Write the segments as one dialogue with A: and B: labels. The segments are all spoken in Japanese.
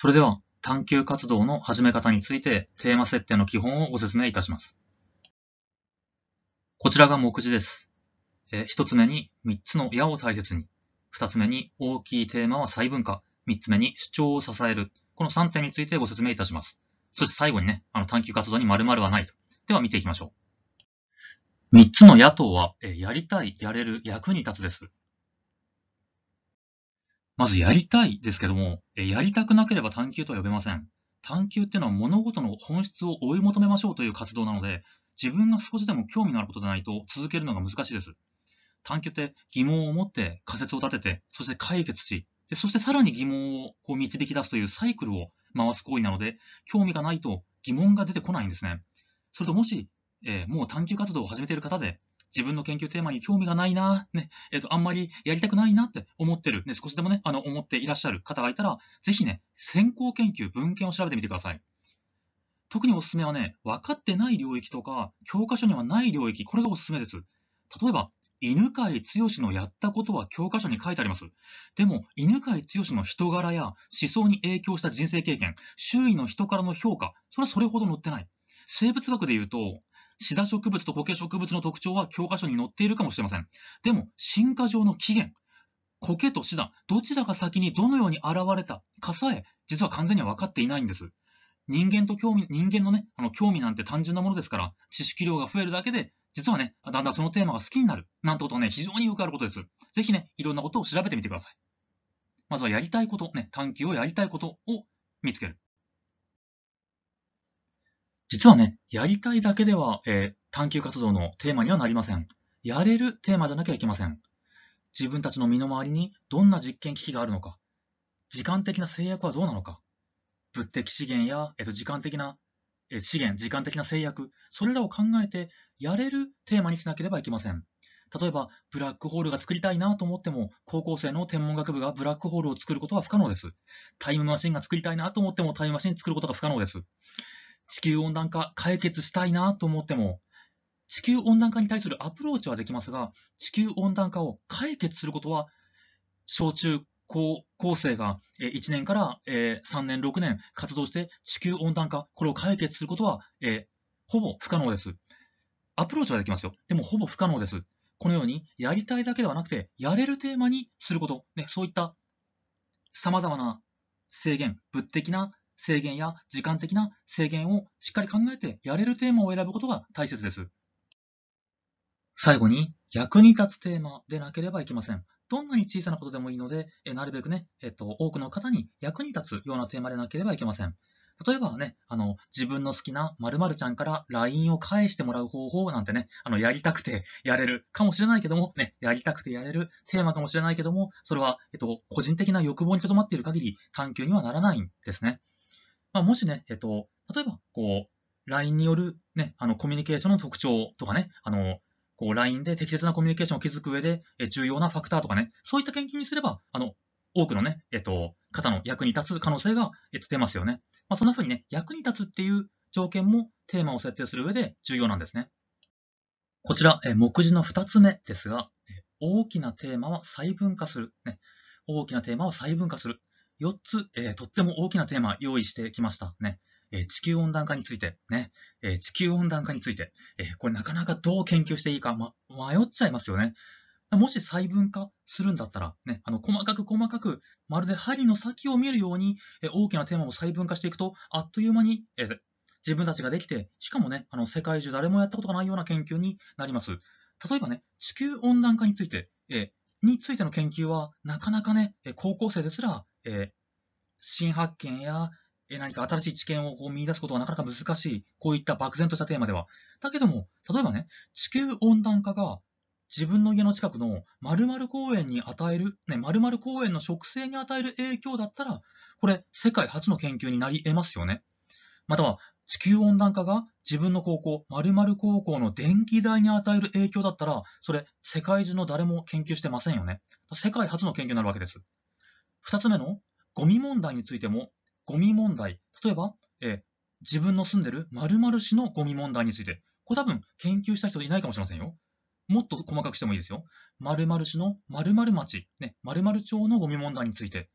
A: それでは、探究活動の始め方について、テーマ設定の基本をご説明いたします。こちらが目次です。え一つ目に3つの矢を大切に、2つ目に大きいテーマは細分化、3つ目に主張を支える、この3点についてご説明いたします。そして最後にね、あの探究活動に〇〇はないと。では見ていきましょう。3つの野党は、えやりたい、やれる、役に立つです。まずやりたいですけども、やりたくなければ探求とは呼べません。探求っていうのは物事の本質を追い求めましょうという活動なので、自分が少しでも興味のあることでないと続けるのが難しいです。探求って疑問を持って仮説を立てて、そして解決し、でそしてさらに疑問をこう導き出すというサイクルを回す行為なので、興味がないと疑問が出てこないんですね。それともし、えー、もう探求活動を始めている方で、自分の研究テーマに興味がないな、ね、えっ、ー、と、あんまりやりたくないなって思ってる、ね、少しでもね、あの、思っていらっしゃる方がいたら、ぜひね、先行研究、文献を調べてみてください。特におすすめはね、分かってない領域とか、教科書にはない領域、これがおすすめです。例えば、犬飼剛のやったことは教科書に書いてあります。でも、犬飼剛の人柄や思想に影響した人生経験、周囲の人からの評価、それはそれほど載ってない。生物学で言うと、シダ植物と苔植物の特徴は教科書に載っているかもしれません。でも、進化上の起源、苔とシダ、どちらが先にどのように現れたかさえ、実は完全には分かっていないんです。人間と興味、人間のね、あの興味なんて単純なものですから、知識量が増えるだけで、実はね、だんだんそのテーマが好きになる、なんてことね、非常によくあることです。ぜひね、いろんなことを調べてみてください。まずはやりたいこと、ね、探求をやりたいことを見つける。実はね、やりたいだけでは、えー、探求活動のテーマにはなりません。やれるテーマじゃなきゃいけません。自分たちの身の回りにどんな実験機器があるのか、時間的な制約はどうなのか、物的資源や、えっと、時間的な、え資源、時間的な制約、それらを考えてやれるテーマにしなければいけません。例えば、ブラックホールが作りたいなと思っても、高校生の天文学部がブラックホールを作ることは不可能です。タイムマシンが作りたいなと思っても、タイムマシン作ることが不可能です。地球温暖化解決したいなと思っても、地球温暖化に対するアプローチはできますが、地球温暖化を解決することは、小中高校生が1年から3年、6年活動して地球温暖化、これを解決することは、ほぼ不可能です。アプローチはできますよ。でもほぼ不可能です。このように、やりたいだけではなくて、やれるテーマにすること、ね、そういった様々な制限、物的な制限や時間的な制限をしっかり考えてやれるテーマを選ぶことが大切です。最後に、役に立つテーマでなければいけません。どんなに小さなことでもいいので、えなるべくね、えっと、多くの方に役に立つようなテーマでなければいけません。例えばね、あの、自分の好きな〇〇ちゃんから LINE を返してもらう方法なんてね、あの、やりたくてやれるかもしれないけども、ね、やりたくてやれるテーマかもしれないけども、それは、えっと、個人的な欲望にとどまっている限り、探求にはならないんですね。まあ、もしね、えっと、例えば、こう、LINE による、ね、あの、コミュニケーションの特徴とかね、あの、こう、LINE で適切なコミュニケーションを築く上で、え重要なファクターとかね、そういった研究にすれば、あの、多くのね、えっと、方の役に立つ可能性が、えっと、出ますよね。まあ、そんな風にね、役に立つっていう条件もテーマを設定する上で重要なんですね。こちら、え目次の二つ目ですが、大きなテーマは細分化する。ね、大きなテーマは細分化する。4つ、えー、とっても大きなテーマ用意してきましたね。えー、地球温暖化について、ね、えー、地球温暖化について、えこれなかなかどう研究していいか、ま、迷っちゃいますよね。もし細分化するんだったら、ね、あの細かく細かく、まるで針の先を見るように、え大きなテーマを細分化していくと、あっという間に、え自分たちができて、しかもね、あの世界中誰もやったことがないような研究になります。例えばね、地球温暖化について、えについての研究は、なかなかね、高校生ですらえー、新発見や、えー、何か新しい知見をこう見出すことはなかなか難しい、こういった漠然としたテーマでは。だけども、例えばね、地球温暖化が自分の家の近くの〇〇公園に与える、ね、〇〇公園の植生に与える影響だったら、これ、世界初の研究になり得ますよね。または、地球温暖化が自分の高校、〇〇高校の電気代に与える影響だったら、それ、世界中の誰も研究してませんよね。世界初の研究になるわけです。2つ目のゴミ問題についても、ゴミ問題、例えば、え自分の住んでる〇〇市のゴミ問題について、これ多分研究した人いないかもしれませんよ。もっと細かくしてもいいですよ。〇〇市の〇〇町、ね、〇〇町のゴミ問題について。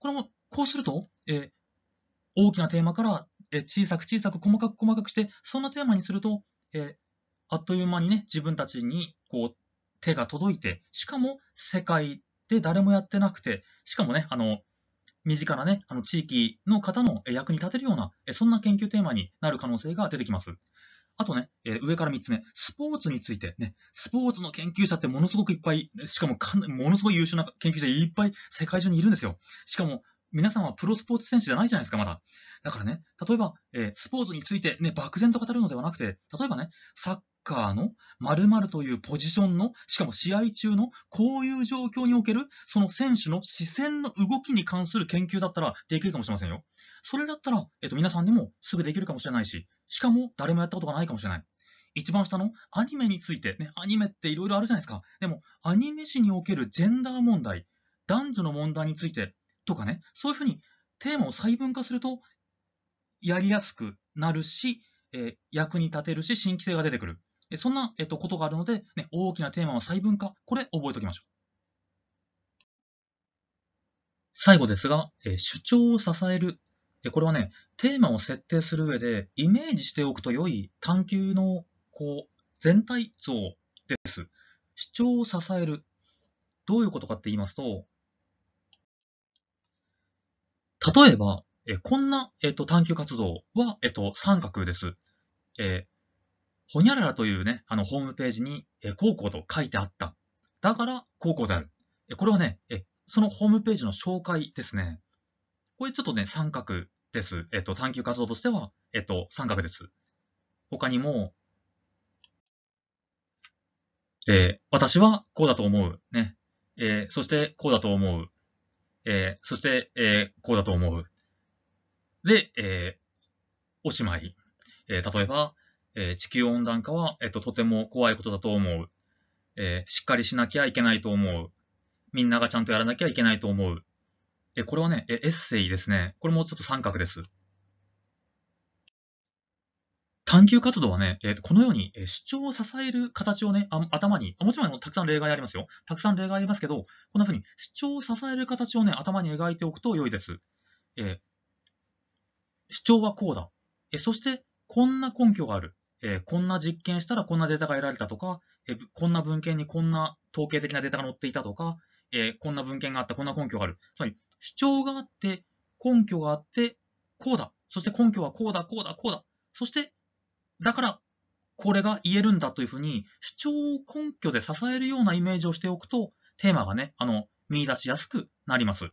A: これも、こうすると、え大きなテーマから、え小さく小さく細かく細かくして、そんなテーマにすると、えあっという間にね、自分たちにこう手が届いて、しかも世界で、誰もやってなくて、しかもね、あの、身近なね、あの地域の方の役に立てるような、そんな研究テーマになる可能性が出てきます。あとね、え上から3つ目、スポーツについて、ね、スポーツの研究者ってものすごくいっぱい、しかもかものすごい優秀な研究者いっぱい世界中にいるんですよ。しかも、皆さんはプロスポーツ選手じゃないじゃないですか、まだ。だからね、例えば、えスポーツについて、ね、漠然と語るのではなくて、例えばね、サッカーの〇〇というポジションの、しかも試合中のこういう状況における、その選手の視線の動きに関する研究だったらできるかもしれませんよ。それだったら、えっと、皆さんでもすぐできるかもしれないし、しかも誰もやったことがないかもしれない。一番下のアニメについて、ね、アニメっていろいろあるじゃないですか。でも、アニメ史におけるジェンダー問題、男女の問題についてとかね、そういうふうにテーマを細分化すると、やりやすくなるし、えー、役に立てるし、新規性が出てくる。そんな、えっと、ことがあるので、ね、大きなテーマは細分化。これ覚えておきましょう。最後ですが、え主張を支える。えこれはね、テーマを設定する上で、イメージしておくと良い探求の、こう、全体像です。主張を支える。どういうことかって言いますと、例えば、えこんな、えっと、探求活動は、えっと、三角です。えほにゃららというね、あの、ホームページに、え高校と書いてあった。だから、高校である。えこれはね、えそのホームページの紹介ですね。これちょっとね、三角です。えっ、と、探求活動としては、えっ、と、三角です。他にも、えー、私はこうだと思う。ね。えー、そしてこうだと思う。えー、そして、えこうだと思う。で、えおしまい。え例えば、えー、地球温暖化は、えっと、とても怖いことだと思う。えー、しっかりしなきゃいけないと思う。みんながちゃんとやらなきゃいけないと思う。え、これはね、え、エッセイですね。これもちょっと三角です。探求活動はね、えー、このように主張を支える形をね、あ頭にあ、もちろんたくさん例外ありますよ。たくさん例外ありますけど、こんな風に主張を支える形をね、頭に描いておくと良いです。えー、主張はこうだ。えそして、こんな根拠がある。えー、こんな実験したらこんなデータが得られたとか、えー、こんな文献にこんな統計的なデータが載っていたとか、えー、こんな文献があった、こんな根拠がある。つまり、主張があって、根拠があって、こうだ。そして根拠はこうだ、こうだ、こうだ。そして、だから、これが言えるんだというふうに、主張を根拠で支えるようなイメージをしておくと、テーマがね、あの、見出しやすくなります。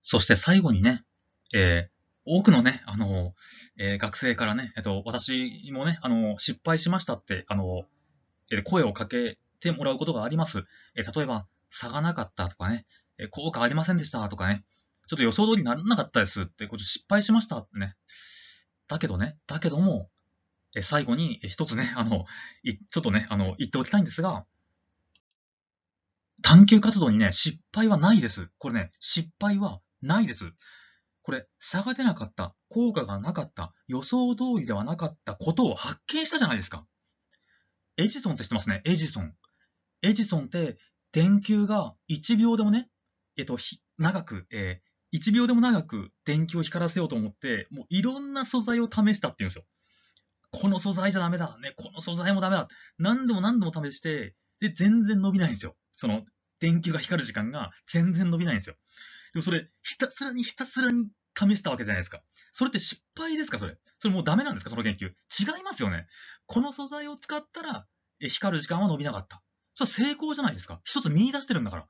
A: そして最後にね、えー、多くのね、あの、えー、学生からね、えっと、私もね、あの、失敗しましたって、あの、えー、声をかけてもらうことがあります。えー、例えば、差がなかったとかね、え効果ありませんでしたとかね、ちょっと予想通りにならなかったですって、これ失敗しましたってね。だけどね、だけども、え最後に一つね、あの、いちょっとね、あの、言っておきたいんですが、探求活動にね、失敗はないです。これね、失敗はないです。これ、差が出なかった、効果がなかった、予想通りではなかったことを発見したじゃないですか。エジソンって知ってますね、エジソン。エジソンって、電球が1秒でもね、えっと、長く、えー、1秒でも長く電球を光らせようと思って、もういろんな素材を試したっていうんですよ。この素材じゃダメだ、ね、この素材もダメだ、何度も何度も試して、で、全然伸びないんですよ。その、電球が光る時間が全然伸びないんですよ。でもそれ、ひたすらにひたすらに試したわけじゃないですか。それって失敗ですかそれ。それもうダメなんですかその研究。違いますよね。この素材を使ったら、え光る時間は伸びなかった。それ成功じゃないですか。一つ見出してるんだから。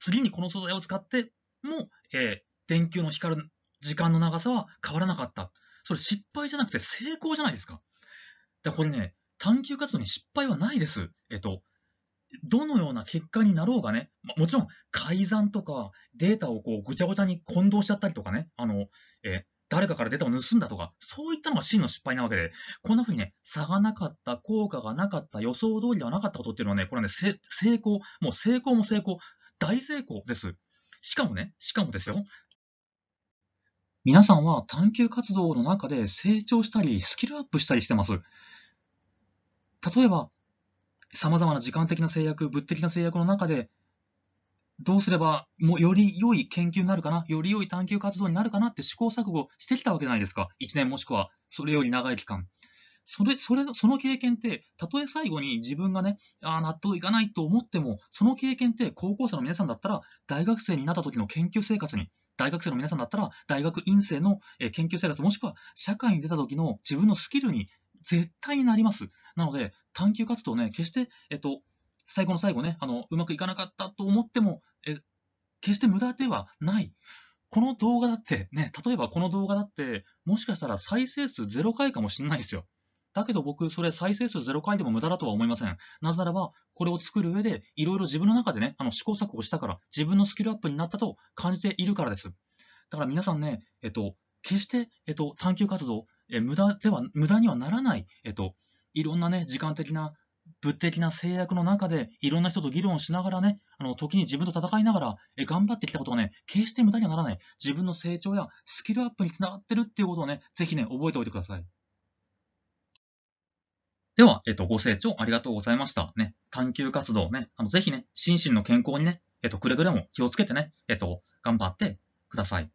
A: 次にこの素材を使っても、えー、電球の光る時間の長さは変わらなかった。それ失敗じゃなくて成功じゃないですか。だからこれね、探求活動に失敗はないです。えっと、どのような結果になろうがね、もちろん改ざんとかデータをこうぐちゃぐちゃに混同しちゃったりとかね、あの、え誰かからデータを盗んだとか、そういったのが真の失敗なわけで、こんな風にね、差がなかった、効果がなかった、予想通りではなかったことっていうのはね、これはね、成功、もう成功も成功、大成功です。しかもね、しかもですよ、皆さんは探求活動の中で成長したり、スキルアップしたりしてます。例えば、さまざまな時間的な制約、物的な制約の中で、どうすればもうより良い研究になるかな、より良い探究活動になるかなって試行錯誤してきたわけじゃないですか。1年もしくはそれより長い期間。それ、それ、その経験って、たとえ最後に自分がね、ああ、納得いかないと思っても、その経験って高校生の皆さんだったら、大学生になった時の研究生活に、大学生の皆さんだったら、大学院生の研究生活、もしくは社会に出た時の自分のスキルに絶対になります。なので、探求活動ね、決して、えっと、最後の最後ね、あの、うまくいかなかったと思っても、え、決して無駄ではない。この動画だってね、例えばこの動画だって、もしかしたら再生数0回かもしれないですよ。だけど僕、それ再生数0回でも無駄だとは思いません。なぜならば、これを作る上で、いろいろ自分の中でね、あの試行錯誤したから、自分のスキルアップになったと感じているからです。だから皆さんね、えっと、決して、えっと、探求活動、え無駄では、無駄にはならない、えっと、いろんなね、時間的な、物的な制約の中で、いろんな人と議論しながらね、あの、時に自分と戦いながら、え頑張ってきたことがね、決して無駄にはならない。自分の成長やスキルアップにつながってるっていうことをね、ぜひね、覚えておいてください。では、えっと、ご清聴ありがとうございました。ね、探求活動ね、あの、ぜひね、心身の健康にね、えっと、くれぐれも気をつけてね、えっと、頑張ってください。